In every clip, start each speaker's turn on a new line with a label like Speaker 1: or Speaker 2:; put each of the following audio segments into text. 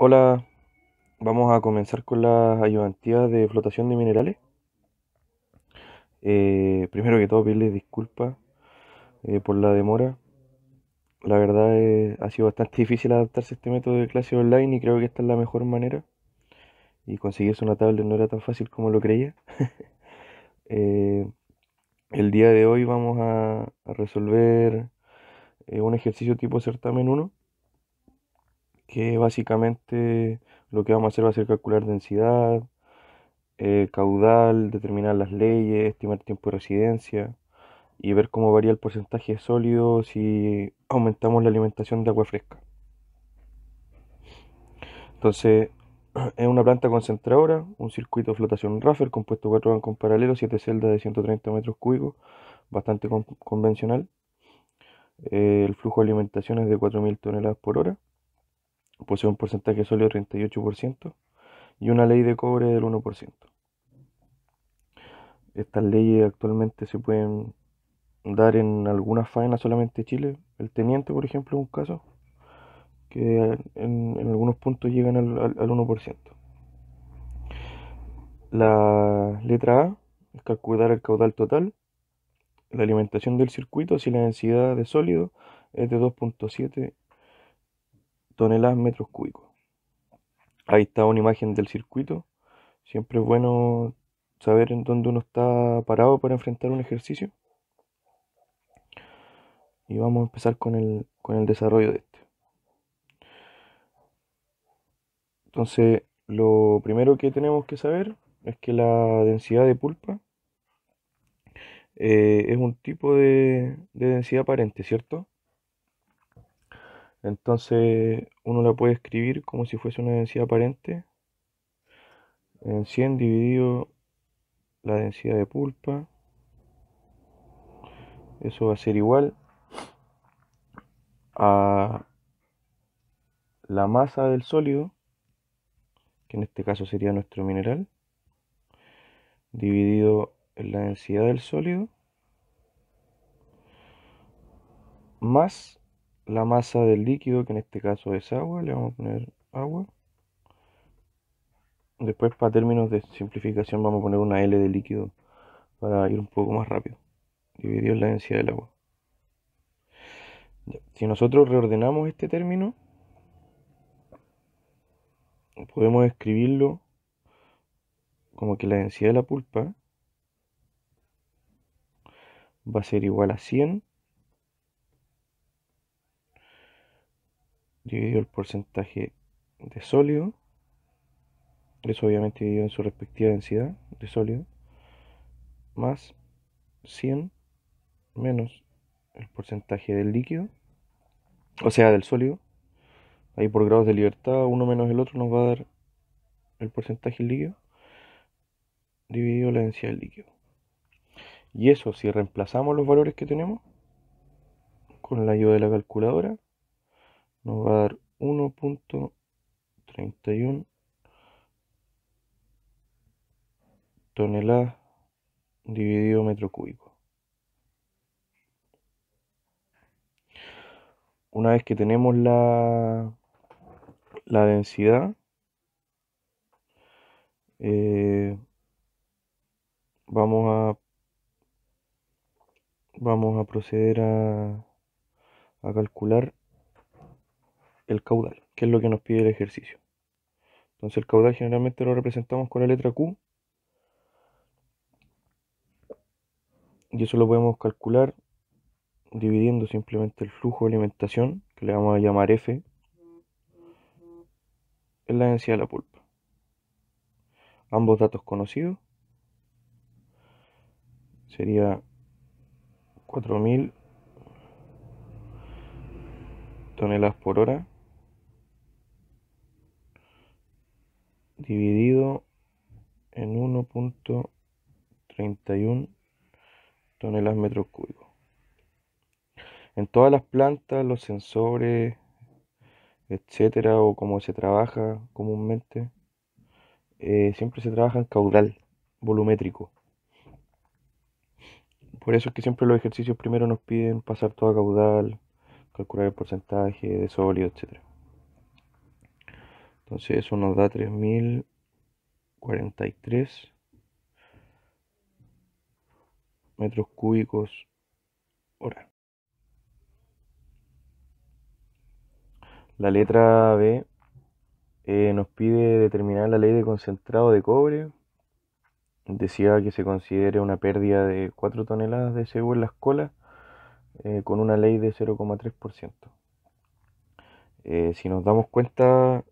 Speaker 1: Hola, vamos a comenzar con las ayudantías de flotación de minerales. Eh, primero que todo, pedirles disculpas eh, por la demora. La verdad eh, ha sido bastante difícil adaptarse a este método de clase online y creo que esta es la mejor manera. Y conseguirse una tablet no era tan fácil como lo creía. el día de hoy vamos a, a resolver un ejercicio tipo certamen 1 que básicamente lo que vamos a hacer va a ser calcular densidad, eh, caudal, determinar las leyes, estimar tiempo de residencia y ver cómo varía el porcentaje de sólido si aumentamos la alimentación de agua fresca. Entonces, es una planta concentradora, un circuito de flotación raffer compuesto por cuatro bancos paralelos, siete celdas de 130 metros cúbicos, bastante convencional. Eh, el flujo de alimentación es de 4.000 toneladas por hora posee un porcentaje sólido del 38% y una ley de cobre del 1%. Estas leyes actualmente se pueden dar en algunas faenas solamente Chile. El teniente, por ejemplo, es un caso que en, algunos puntos llegan al, al 1%. La letra A es calcular el caudal total, la alimentación del circuito si la densidad de sólido es de 2.7 toneladas metros cúbicos. Ahí está una imagen del circuito. Siempre es bueno saber en dónde uno está parado para enfrentar un ejercicio. Y vamos a empezar con el, desarrollo de este. Entonces, lo primero que tenemos que saber es que la densidad de pulpa eh, es un tipo de, de densidad aparente, ¿cierto? Entonces uno la puede escribir como si fuese una densidad aparente en 100 dividido la densidad de pulpa. Eso va a ser igual a la masa del sólido, que en este caso sería nuestro mineral, dividido en la densidad del sólido, más la masa del líquido, que en este caso es agua, le vamos a poner agua. Después para términos de simplificación vamos a poner una L de líquido para ir un poco más rápido. Dividido en la densidad del agua. Si nosotros reordenamos este término, podemos escribirlo como que la densidad de la pulpa va a ser igual a 100 dividido el porcentaje de sólido, eso obviamente dividido en su respectiva densidad de sólido, más 100 menos el porcentaje del líquido, o sea, del sólido. Ahí por grados de libertad, uno menos el otro nos va a dar el porcentaje líquido dividido la densidad del líquido. Y eso, si reemplazamos los valores que tenemos con la ayuda de la calculadora, nos va a dar 1.31 toneladas dividido metro cúbico. Una vez que tenemos la, la densidad, eh, vamos a vamos a proceder a, a calcular el caudal, que es lo que nos pide el ejercicio. Entonces el caudal generalmente lo representamos con la letra Q. Y eso lo podemos calcular dividiendo simplemente el flujo de alimentación, que le vamos a llamar F, en la densidad de la pulpa. Ambos datos conocidos. Sería 4000 toneladas por hora dividido en 1.31 toneladas metros cúbicos. En todas las plantas, los sensores, etcétera, o como se trabaja comúnmente, eh, siempre se trabaja en caudal volumétrico. Por eso es que siempre los ejercicios primero nos piden pasar todo a caudal, calcular el porcentaje de sólido, etcétera. Entonces eso nos da 3043 metros cúbicos hora. La letra B eh, nos pide determinar la ley de concentrado de cobre. Decía que se considere una pérdida de 4 toneladas de según en las colas eh, con una ley de 0,3%. Eh, si nos damos cuenta,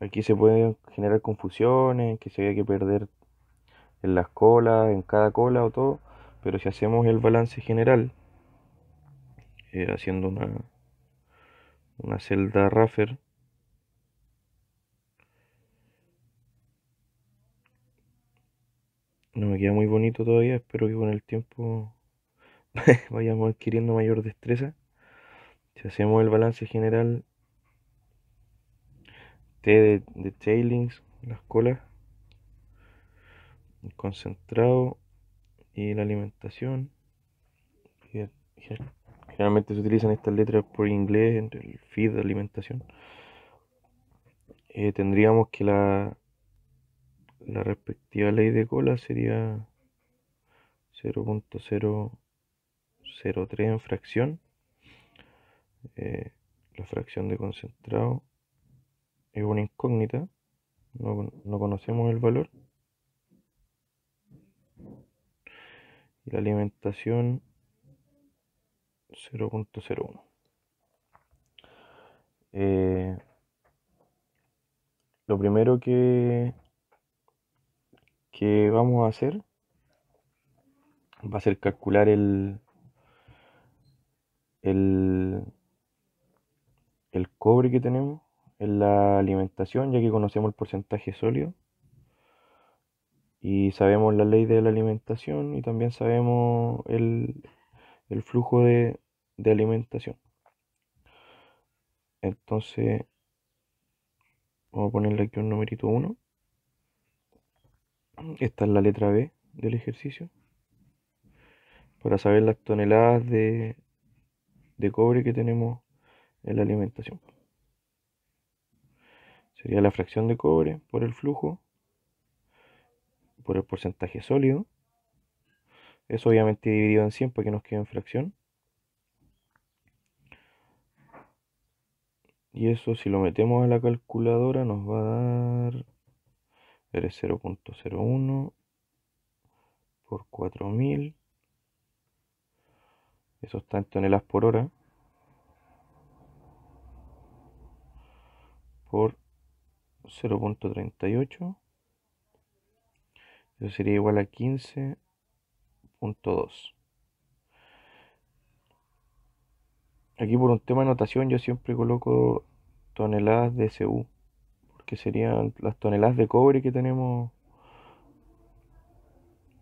Speaker 1: Aquí se pueden generar confusiones, que se haya que perder en las colas, en cada cola o todo, pero si hacemos el balance general, eh, haciendo una, una celda raffer, no me queda muy bonito todavía, espero que con el tiempo vayamos adquiriendo mayor destreza. Si hacemos el balance general de, tailings las colas, concentrado y la alimentación. Generalmente se utilizan estas letras por inglés, entre el feed, de alimentación. Eh, tendríamos que la, la respectiva ley de cola sería 0.003 en fracción. Eh, la fracción de concentrado es una incógnita, no, conocemos el valor. Y la alimentación 0.01. Eh, lo primero que, que vamos a hacer va a ser calcular el, el, el cobre que tenemos en la alimentación, ya que conocemos el porcentaje sólido y sabemos la ley de la alimentación y también sabemos el, flujo de, de alimentación. Entonces, vamos a ponerle aquí un numerito 1. Esta es la letra B del ejercicio. Para saber las toneladas de, de cobre que tenemos en la alimentación sería la fracción de cobre por el flujo, por el porcentaje sólido. Eso obviamente dividido en 100 para que nos quede en fracción. Y eso si lo metemos a la calculadora nos va a dar 0.01 por 4000. Eso está en toneladas por hora. Por 0.38. Eso sería igual a 15.2. Aquí por un tema de notación yo siempre coloco toneladas de cu Porque serían las toneladas de cobre que tenemos.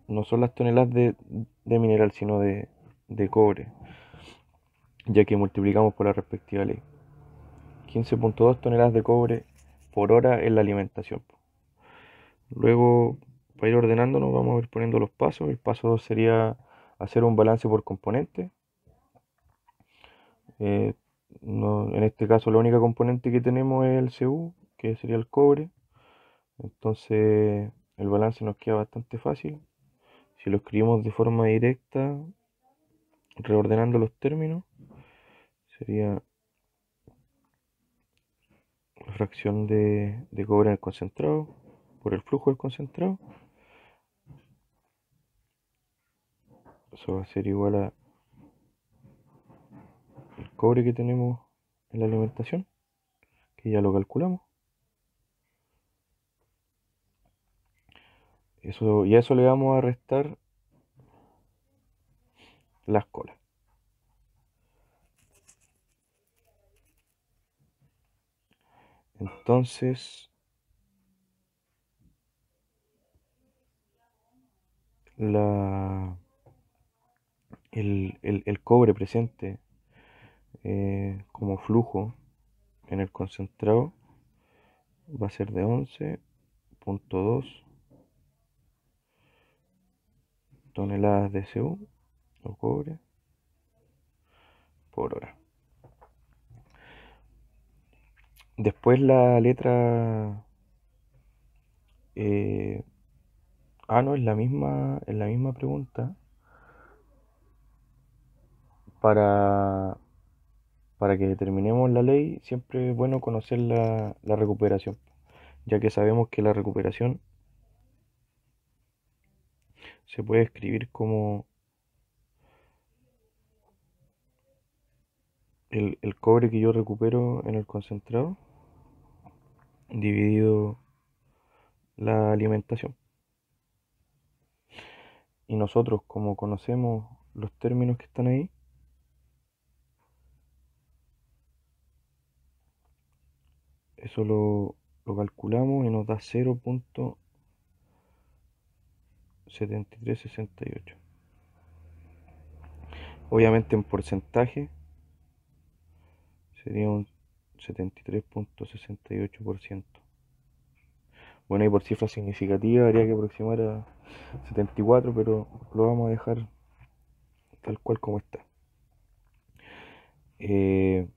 Speaker 1: No son las toneladas de, de mineral, sino de, de cobre. Ya que multiplicamos por la respectiva ley. 15.2 toneladas de cobre por hora en la alimentación. Luego, para ir ordenándonos, vamos a ir poniendo los pasos. El paso 2 sería hacer un balance por componente. Eh, en este caso, la única componente que tenemos es el CU, que sería el cobre. Entonces, el balance nos queda bastante fácil. Si lo escribimos de forma directa, reordenando los términos, sería la fracción de, cobre en el concentrado por el flujo del concentrado. Eso va a ser igual a el cobre que tenemos en la alimentación, que ya lo calculamos. Eso, y a eso le vamos a restar las colas. Entonces, la, el, cobre presente eh, como flujo en el concentrado va a ser de 11.2 toneladas de CO cobre por hora. Después la letra... Eh, ah, no, es la misma, es la misma pregunta. Para, para que determinemos la ley, siempre es bueno conocer la, la recuperación, ya que sabemos que la recuperación se puede escribir como el, cobre que yo recupero en el concentrado dividido la alimentación. Y nosotros, como conocemos los términos que están ahí, eso lo, lo calculamos y nos da 0.7368. Obviamente en porcentaje sería un 73.68%. Bueno, y por cifra significativa habría que aproximar a 74, pero lo vamos a dejar tal cual como está. Eh,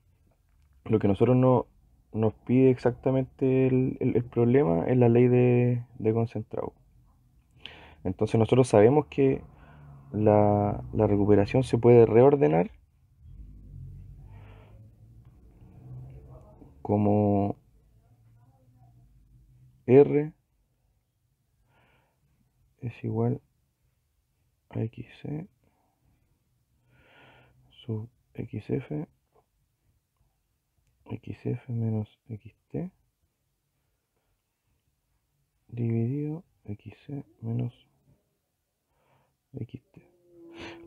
Speaker 1: lo que nosotros no, nos pide exactamente el, problema es la ley de, concentrado. Entonces nosotros sabemos que la recuperación se puede reordenar como R es igual a x sub XF XF menos XT dividido XC menos XT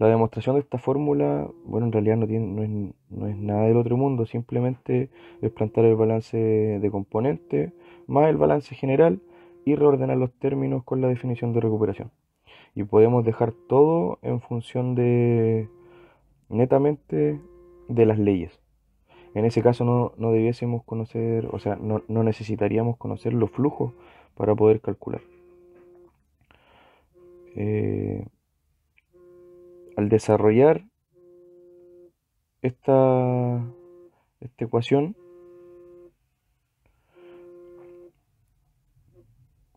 Speaker 1: la demostración de esta fórmula, bueno, en realidad no, es, nada del otro mundo, simplemente es plantar el balance de componentes más el balance general y reordenar los términos con la definición de recuperación. Y podemos dejar todo en función de netamente de las leyes. En ese caso no, debiésemos conocer, o sea, no, necesitaríamos conocer los flujos para poder calcular. Eh, al desarrollar esta, esta ecuación,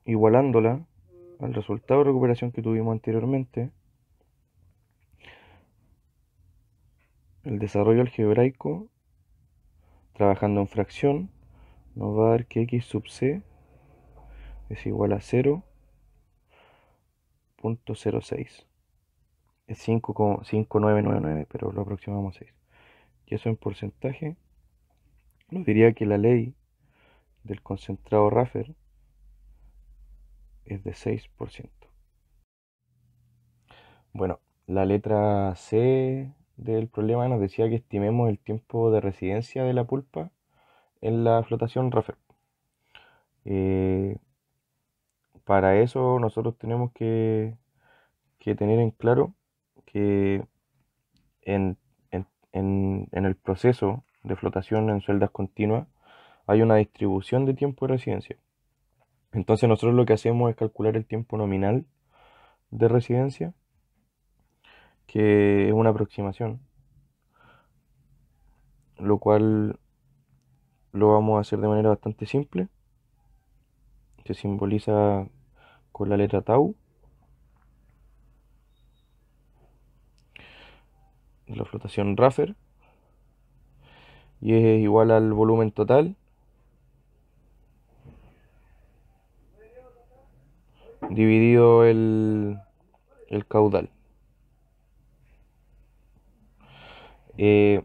Speaker 1: igualándola al resultado de recuperación que tuvimos anteriormente, el desarrollo algebraico, trabajando en fracción, nos va a dar que x sub c es igual a 0.06 es 5,5999, pero lo aproximamos a 6. Y eso en porcentaje, nos diría que la ley del concentrado Raffer es de 6%. Bueno, la letra C del problema nos decía que estimemos el tiempo de residencia de la pulpa en la flotación Raffer. Eh, para eso nosotros tenemos que tener en claro en, en el proceso de flotación en sueldas continuas hay una distribución de tiempo de residencia. Entonces nosotros lo que hacemos es calcular el tiempo nominal de residencia, que es una aproximación, lo cual lo vamos a hacer de manera bastante simple. Se simboliza con la letra tau la flotación Raffer y es igual al volumen total dividido el, el caudal. Eh,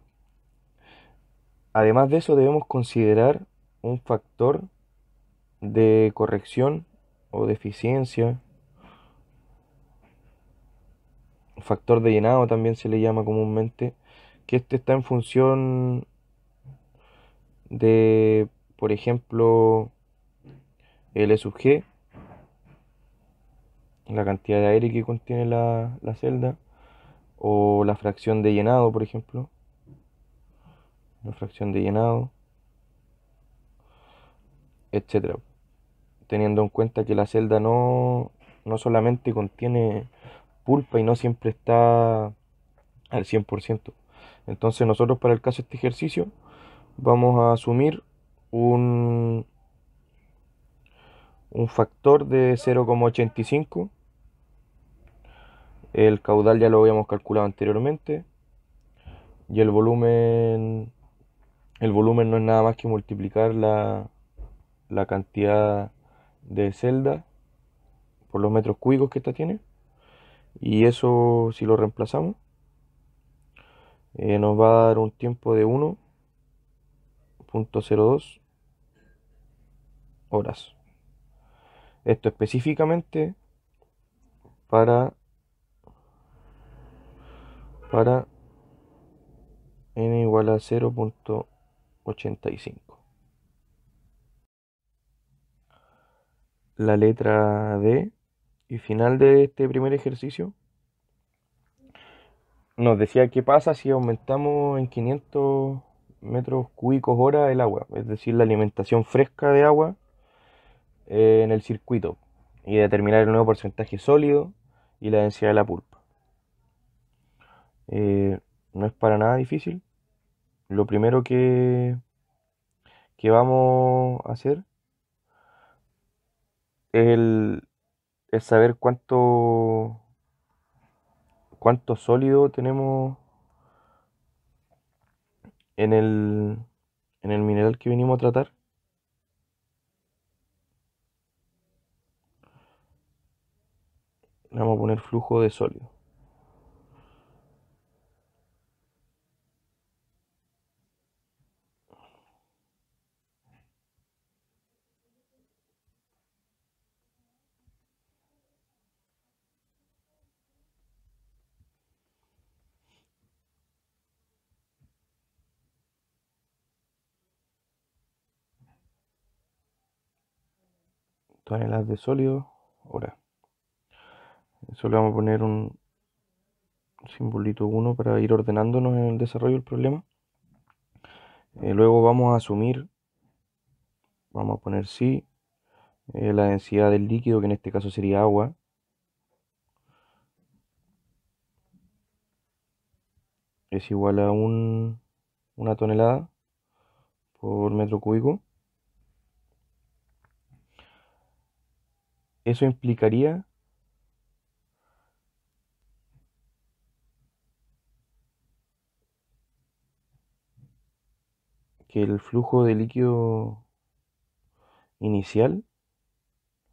Speaker 1: además de eso debemos considerar un factor de corrección o deficiencia factor de llenado también se le llama comúnmente, que este está en función de, por ejemplo, el E sub G, la cantidad de aire que contiene la, celda, o la fracción de llenado, por ejemplo, la fracción de llenado, etcétera teniendo en cuenta que la celda no, no solamente contiene y no siempre está al 100%. Entonces nosotros para el caso de este ejercicio vamos a asumir un, un factor de 0,85. El caudal ya lo habíamos calculado anteriormente. Y el volumen. El volumen no es nada más que multiplicar la, la cantidad de celda por los metros cúbicos que esta tiene y eso si lo reemplazamos eh, nos va a dar un tiempo de 1.02 horas esto específicamente para para n igual a 0.85 la letra D y final de este primer ejercicio nos decía qué pasa si aumentamos en 500 metros cúbicos hora el agua, es decir, la alimentación fresca de agua eh, en el circuito y determinar el nuevo porcentaje sólido y la densidad de la pulpa. Eh, no es para nada difícil. Lo primero que, que vamos a hacer es el, es saber cuánto, cuánto sólido tenemos en el, en el mineral que venimos a tratar. vamos a poner flujo de sólido. toneladas de sólido ahora Eso le vamos a poner un simbolito 1 para ir ordenándonos en el desarrollo del problema. Eh, luego vamos a asumir, vamos a poner si eh, la densidad del líquido, que en este caso sería agua. Es igual a un, una tonelada por metro cúbico. Eso implicaría que el flujo de líquido inicial,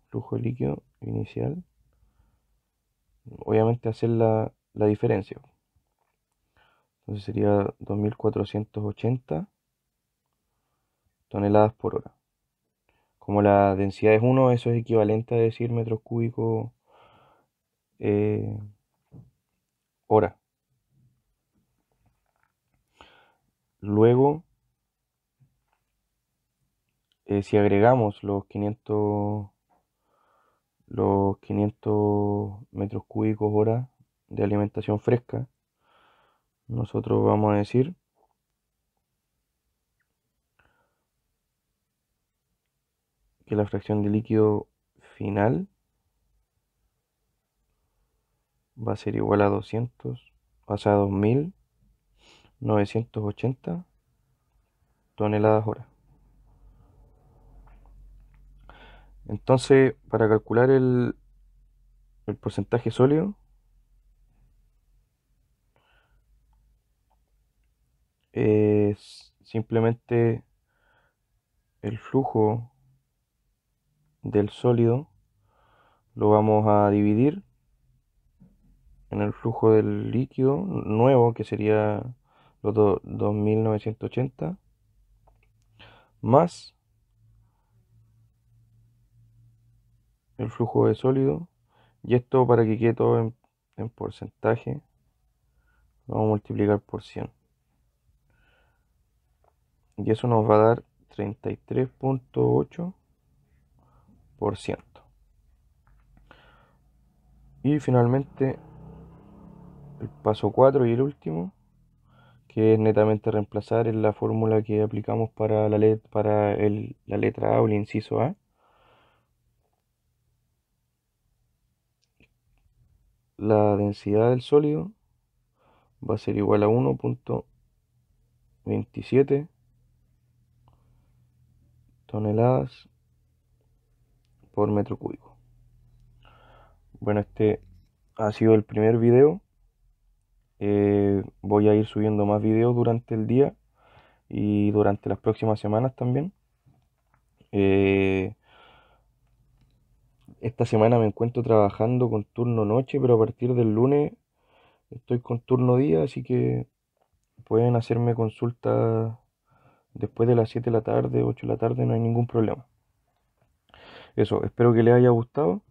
Speaker 1: flujo de líquido inicial, obviamente hacer la, la diferencia. Entonces sería 2480 toneladas por hora. Como la densidad es 1, eso es equivalente a decir metros cúbicos eh, hora. Luego, eh, si agregamos los 500, los 500 metros cúbicos hora de alimentación fresca, nosotros vamos a decir que la fracción de líquido final va a ser igual a 200, o sea, 2980 toneladas hora. Entonces, para calcular el, el porcentaje sólido, es simplemente el flujo del sólido lo vamos a dividir en el flujo del líquido nuevo que sería los 2980 más el flujo de sólido y esto para que quede todo en, porcentaje lo vamos a multiplicar por 100 y eso nos va a dar 33.8 y finalmente, el paso 4 y el último, que es netamente reemplazar en la fórmula que aplicamos para la, para la letra A o el inciso A. La densidad del sólido va a ser igual a 1.27 toneladas por metro cúbico. Bueno, este ha sido el primer video. Eh, voy a ir subiendo más videos durante el día y durante las próximas semanas también. Eh, esta semana me encuentro trabajando con turno noche, pero a partir del lunes estoy con turno día, así que pueden hacerme consulta después de las 7 de la tarde, 8 de la tarde, no hay ningún problema eso, espero que les haya gustado.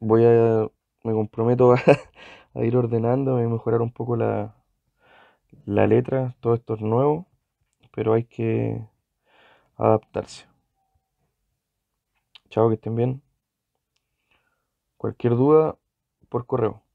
Speaker 1: Voy a, me comprometo a, ir ordenando y mejorar un poco la, la letra, todo esto es nuevo, pero hay que adaptarse. Chao, que estén bien. Cualquier duda, por correo.